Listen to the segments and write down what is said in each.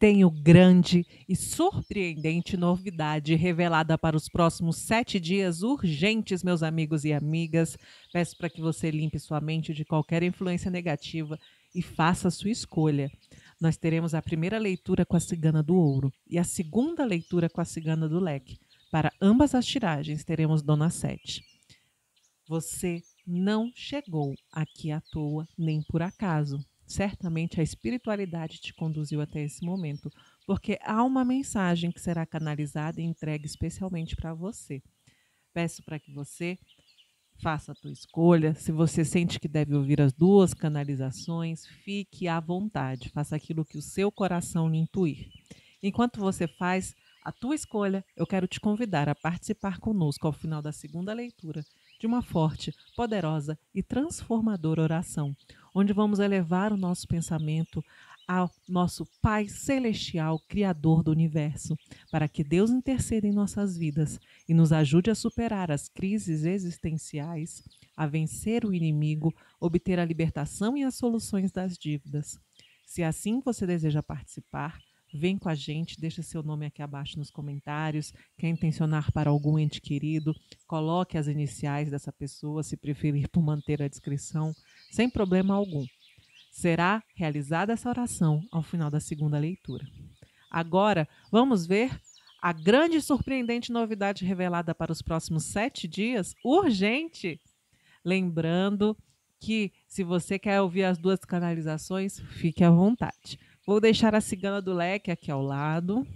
tenho grande e surpreendente novidade revelada para os próximos sete dias urgentes, meus amigos e amigas. Peço para que você limpe sua mente de qualquer influência negativa e faça a sua escolha. Nós teremos a primeira leitura com a Cigana do Ouro e a segunda leitura com a Cigana do Leque. Para ambas as tiragens, teremos Dona Sete. Você não chegou aqui à toa nem por acaso. Certamente a espiritualidade te conduziu até esse momento, porque há uma mensagem que será canalizada e entregue especialmente para você. Peço para que você faça a tua escolha. Se você sente que deve ouvir as duas canalizações, fique à vontade, faça aquilo que o seu coração lhe intuir. Enquanto você faz a tua escolha, eu quero te convidar a participar conosco ao final da segunda leitura de uma forte, poderosa e transformadora oração onde vamos elevar o nosso pensamento ao nosso Pai Celestial, Criador do Universo, para que Deus interceda em nossas vidas e nos ajude a superar as crises existenciais, a vencer o inimigo, obter a libertação e as soluções das dívidas. Se assim você deseja participar, vem com a gente, Deixe seu nome aqui abaixo nos comentários, quer intencionar para algum ente querido, coloque as iniciais dessa pessoa, se preferir por manter a descrição sem problema algum. Será realizada essa oração ao final da segunda leitura. Agora, vamos ver a grande e surpreendente novidade revelada para os próximos sete dias, urgente! Lembrando que, se você quer ouvir as duas canalizações, fique à vontade. Vou deixar a cigana do leque aqui ao lado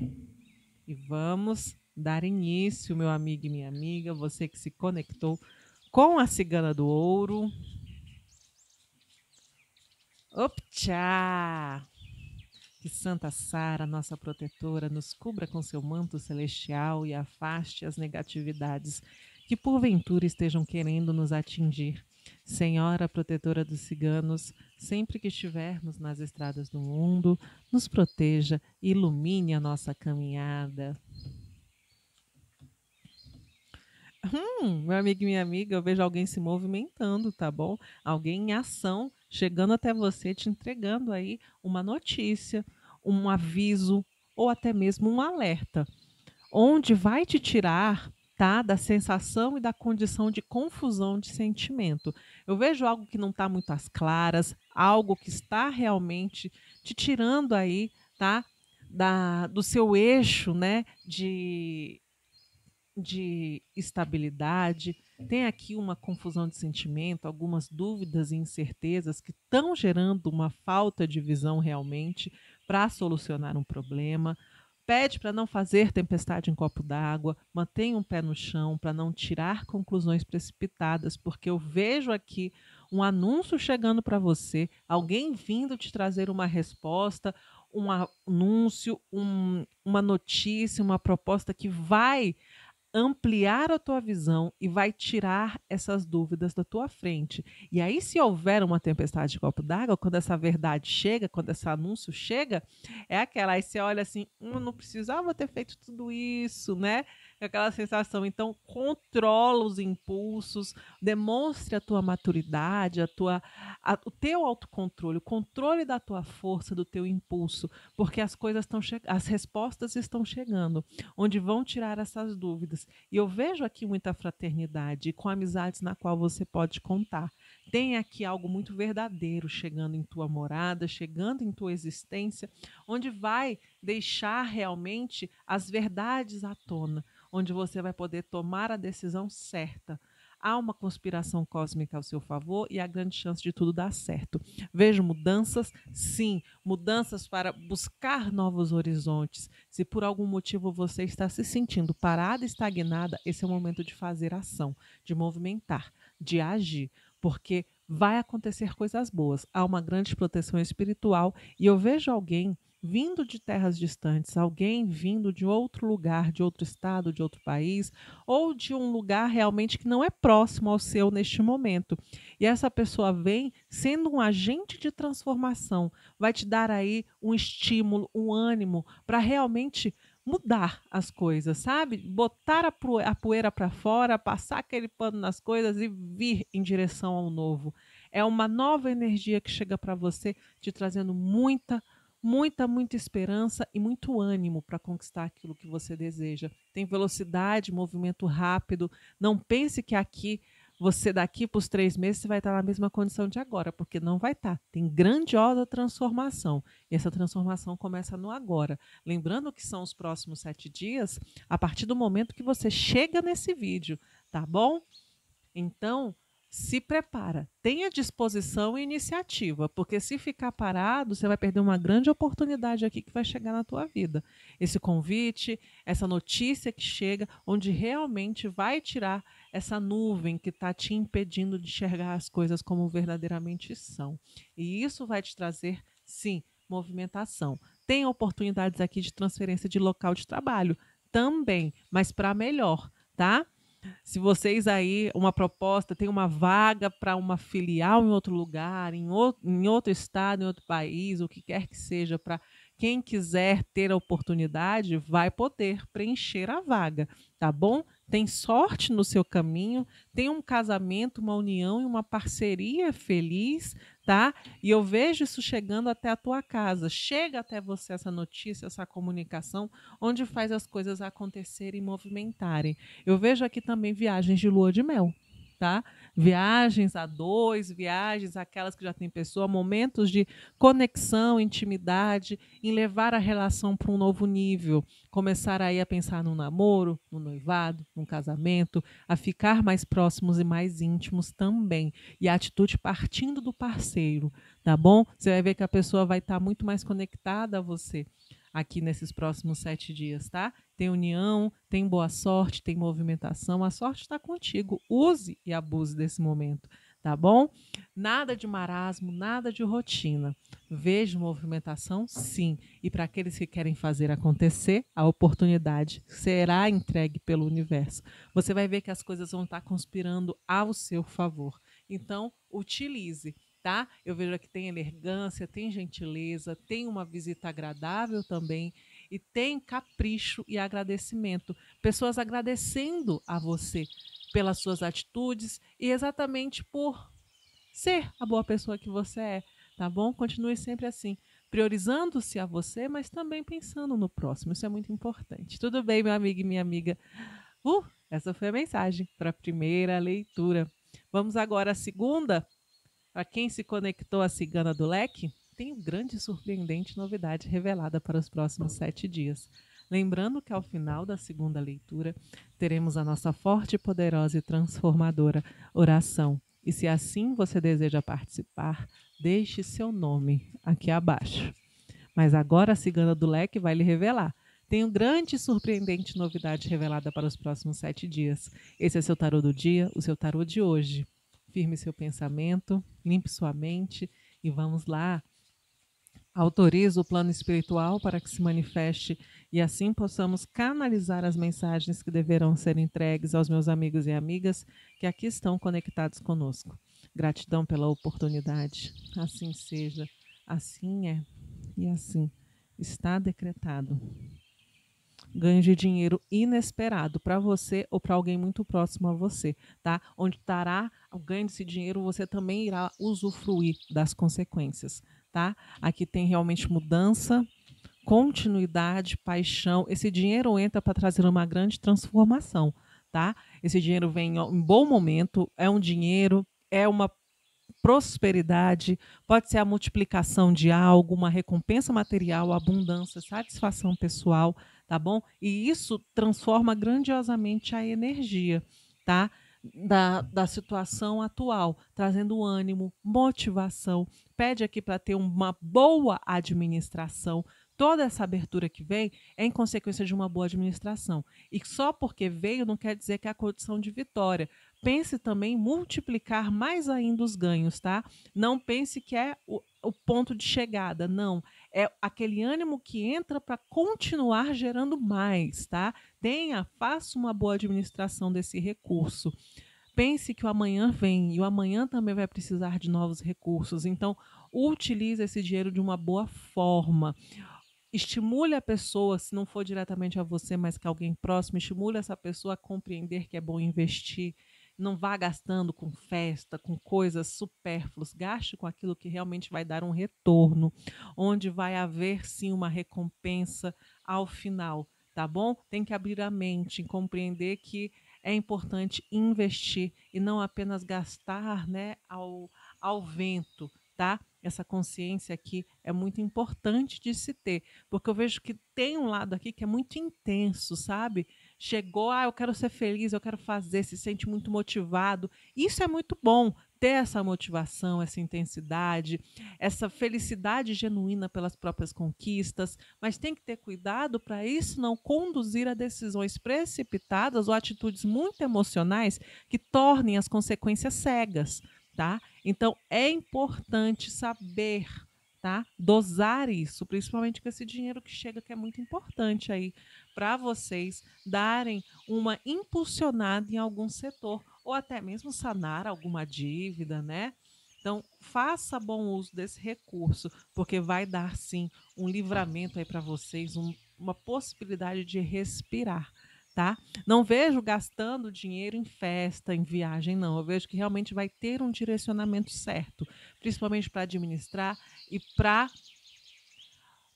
e vamos dar início, meu amigo e minha amiga, você que se conectou com a cigana do ouro. Optchá! Que Santa Sara, nossa protetora, nos cubra com seu manto celestial e afaste as negatividades que porventura estejam querendo nos atingir. Senhora protetora dos ciganos, sempre que estivermos nas estradas do mundo, nos proteja e ilumine a nossa caminhada. Hum, meu amigo e minha amiga, eu vejo alguém se movimentando, tá bom? Alguém em ação chegando até você, te entregando aí uma notícia, um aviso ou até mesmo um alerta, onde vai te tirar tá, da sensação e da condição de confusão de sentimento. Eu vejo algo que não está muito às claras, algo que está realmente te tirando aí, tá, da, do seu eixo, né, de de estabilidade, tem aqui uma confusão de sentimento, algumas dúvidas e incertezas que estão gerando uma falta de visão realmente para solucionar um problema. Pede para não fazer tempestade em copo d'água, mantenha um pé no chão para não tirar conclusões precipitadas, porque eu vejo aqui um anúncio chegando para você, alguém vindo te trazer uma resposta, um anúncio, um, uma notícia, uma proposta que vai ampliar a tua visão e vai tirar essas dúvidas da tua frente. E aí, se houver uma tempestade de copo d'água, quando essa verdade chega, quando esse anúncio chega, é aquela. Aí você olha assim, hum, não precisava ter feito tudo isso, né? aquela sensação. Então, controla os impulsos, demonstre a tua maturidade, a tua, a, o teu autocontrole, o controle da tua força, do teu impulso, porque as coisas estão as respostas estão chegando, onde vão tirar essas dúvidas. E eu vejo aqui muita fraternidade com amizades na qual você pode contar. Tem aqui algo muito verdadeiro chegando em tua morada, chegando em tua existência, onde vai deixar realmente as verdades à tona onde você vai poder tomar a decisão certa. Há uma conspiração cósmica ao seu favor e há grande chance de tudo dar certo. Vejo mudanças, sim, mudanças para buscar novos horizontes. Se por algum motivo você está se sentindo parada, estagnada, esse é o momento de fazer ação, de movimentar, de agir, porque vai acontecer coisas boas. Há uma grande proteção espiritual e eu vejo alguém vindo de terras distantes, alguém vindo de outro lugar, de outro estado, de outro país, ou de um lugar realmente que não é próximo ao seu neste momento. E essa pessoa vem sendo um agente de transformação, vai te dar aí um estímulo, um ânimo para realmente mudar as coisas, sabe? Botar a poeira para fora, passar aquele pano nas coisas e vir em direção ao novo. É uma nova energia que chega para você, te trazendo muita muita, muita esperança e muito ânimo para conquistar aquilo que você deseja. Tem velocidade, movimento rápido. Não pense que aqui você daqui para os três meses você vai estar na mesma condição de agora, porque não vai estar. Tá. Tem grandiosa transformação. E essa transformação começa no agora. Lembrando que são os próximos sete dias, a partir do momento que você chega nesse vídeo, tá bom? Então, se prepara, tenha disposição e iniciativa, porque se ficar parado, você vai perder uma grande oportunidade aqui que vai chegar na tua vida. Esse convite, essa notícia que chega, onde realmente vai tirar essa nuvem que está te impedindo de enxergar as coisas como verdadeiramente são. E isso vai te trazer, sim, movimentação. Tem oportunidades aqui de transferência de local de trabalho também, mas para melhor, tá? Se vocês aí, uma proposta, tem uma vaga para uma filial em outro lugar, em outro, em outro estado, em outro país, o que quer que seja, para quem quiser ter a oportunidade, vai poder preencher a vaga, tá bom? tem sorte no seu caminho, tem um casamento, uma união e uma parceria feliz, tá? E eu vejo isso chegando até a tua casa. Chega até você essa notícia, essa comunicação, onde faz as coisas acontecerem e movimentarem. Eu vejo aqui também viagens de lua de mel tá? Viagens a dois, viagens aquelas que já tem pessoa, momentos de conexão, intimidade, em levar a relação para um novo nível, começar aí a pensar no namoro, no noivado, no casamento, a ficar mais próximos e mais íntimos também. E a atitude partindo do parceiro, tá bom? Você vai ver que a pessoa vai estar tá muito mais conectada a você aqui nesses próximos sete dias, tá? Tem união, tem boa sorte, tem movimentação. A sorte está contigo. Use e abuse desse momento, tá bom? Nada de marasmo, nada de rotina. Vejo movimentação, sim. E para aqueles que querem fazer acontecer, a oportunidade será entregue pelo universo. Você vai ver que as coisas vão estar tá conspirando ao seu favor. Então, utilize tá? Eu vejo que tem elegância, tem gentileza, tem uma visita agradável também e tem capricho e agradecimento. Pessoas agradecendo a você pelas suas atitudes e exatamente por ser a boa pessoa que você é, tá bom? Continue sempre assim, priorizando-se a você, mas também pensando no próximo. Isso é muito importante. Tudo bem, meu amigo e minha amiga? Uh, essa foi a mensagem para a primeira leitura. Vamos agora à segunda para quem se conectou à cigana do leque, tem grande e surpreendente novidade revelada para os próximos sete dias. Lembrando que ao final da segunda leitura teremos a nossa forte, poderosa e transformadora oração. E se assim você deseja participar, deixe seu nome aqui abaixo. Mas agora a cigana do leque vai lhe revelar. Tenho grande e surpreendente novidade revelada para os próximos sete dias. Esse é seu tarô do dia, o seu tarô de hoje firme seu pensamento, limpe sua mente e vamos lá. Autoriza o plano espiritual para que se manifeste e assim possamos canalizar as mensagens que deverão ser entregues aos meus amigos e amigas que aqui estão conectados conosco. Gratidão pela oportunidade. Assim seja, assim é e assim está decretado ganho de dinheiro inesperado para você ou para alguém muito próximo a você, tá? Onde estará o ganho desse dinheiro, você também irá usufruir das consequências, tá? Aqui tem realmente mudança, continuidade, paixão. Esse dinheiro entra para trazer uma grande transformação, tá? Esse dinheiro vem em bom momento, é um dinheiro, é uma prosperidade, pode ser a multiplicação de algo, uma recompensa material, abundância, satisfação pessoal, tá bom? E isso transforma grandiosamente a energia, tá? Da, da situação atual, trazendo ânimo, motivação, pede aqui para ter uma boa administração, toda essa abertura que vem é em consequência de uma boa administração. E só porque veio não quer dizer que é a condição de vitória. Pense também em multiplicar mais ainda os ganhos, tá? Não pense que é o, o ponto de chegada, não é aquele ânimo que entra para continuar gerando mais, tá? Tenha, faça uma boa administração desse recurso. Pense que o amanhã vem e o amanhã também vai precisar de novos recursos. Então, utilize esse dinheiro de uma boa forma. Estimule a pessoa, se não for diretamente a você, mas que alguém próximo, estimule essa pessoa a compreender que é bom investir não vá gastando com festa, com coisas supérfluas. Gaste com aquilo que realmente vai dar um retorno, onde vai haver sim uma recompensa ao final, tá bom? Tem que abrir a mente, compreender que é importante investir e não apenas gastar, né, ao, ao vento, tá? Essa consciência aqui é muito importante de se ter, porque eu vejo que tem um lado aqui que é muito intenso, sabe? chegou, ah, eu quero ser feliz, eu quero fazer, se sente muito motivado. Isso é muito bom, ter essa motivação, essa intensidade, essa felicidade genuína pelas próprias conquistas, mas tem que ter cuidado para isso não conduzir a decisões precipitadas ou atitudes muito emocionais que tornem as consequências cegas, tá? Então é importante saber Tá? Dosar isso, principalmente com esse dinheiro que chega, que é muito importante aí para vocês darem uma impulsionada em algum setor ou até mesmo sanar alguma dívida, né? Então, faça bom uso desse recurso, porque vai dar sim um livramento aí para vocês, um, uma possibilidade de respirar, tá? Não vejo gastando dinheiro em festa, em viagem, não. Eu vejo que realmente vai ter um direcionamento certo, principalmente para administrar e para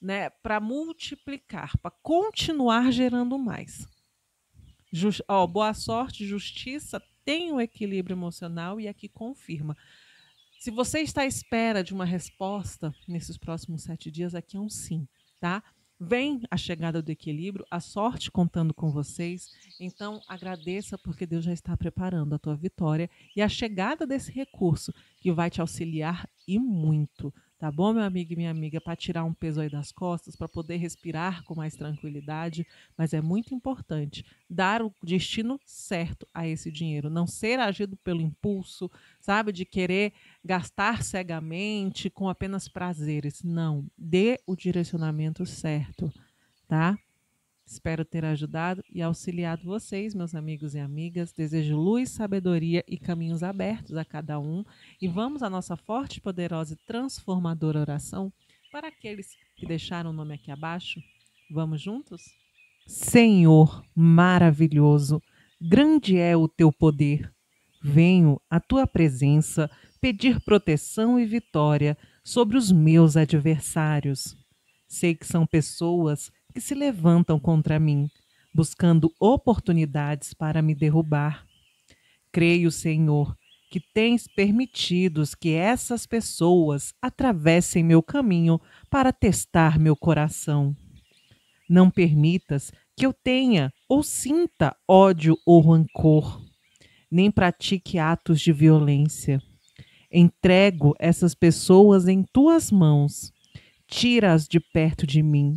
né, para multiplicar, para continuar gerando mais. Just, ó, boa sorte, justiça, tem o um equilíbrio emocional e aqui confirma. Se você está à espera de uma resposta nesses próximos sete dias, aqui é um sim, tá? Vem a chegada do equilíbrio, a sorte contando com vocês. Então, agradeça, porque Deus já está preparando a tua vitória e a chegada desse recurso que vai te auxiliar e muito tá bom, meu amigo e minha amiga, para tirar um peso aí das costas, para poder respirar com mais tranquilidade, mas é muito importante dar o destino certo a esse dinheiro, não ser agido pelo impulso, sabe, de querer gastar cegamente com apenas prazeres. Não, dê o direcionamento certo, tá? Espero ter ajudado e auxiliado vocês, meus amigos e amigas. Desejo luz, sabedoria e caminhos abertos a cada um. E vamos à nossa forte, poderosa e transformadora oração para aqueles que deixaram o nome aqui abaixo. Vamos juntos? Senhor maravilhoso, grande é o teu poder. Venho à tua presença pedir proteção e vitória sobre os meus adversários. Sei que são pessoas que se levantam contra mim, buscando oportunidades para me derrubar. Creio, Senhor, que tens permitido que essas pessoas atravessem meu caminho para testar meu coração. Não permitas que eu tenha ou sinta ódio ou rancor, nem pratique atos de violência. Entrego essas pessoas em tuas mãos. Tira-as de perto de mim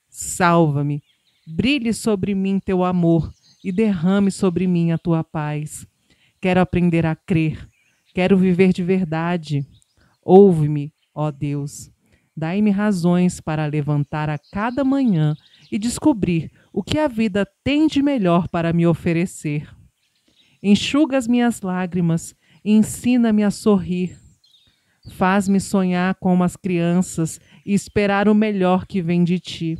Salva-me, brilhe sobre mim teu amor e derrame sobre mim a tua paz. Quero aprender a crer, quero viver de verdade. Ouve-me, ó Deus. Dai-me razões para levantar a cada manhã e descobrir o que a vida tem de melhor para me oferecer. Enxuga as minhas lágrimas e ensina-me a sorrir. Faz-me sonhar como as crianças e esperar o melhor que vem de ti.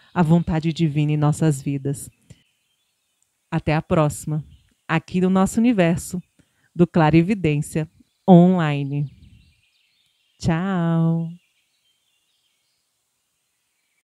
a vontade divina em nossas vidas. Até a próxima, aqui do nosso universo, do Clarividência Online. Tchau!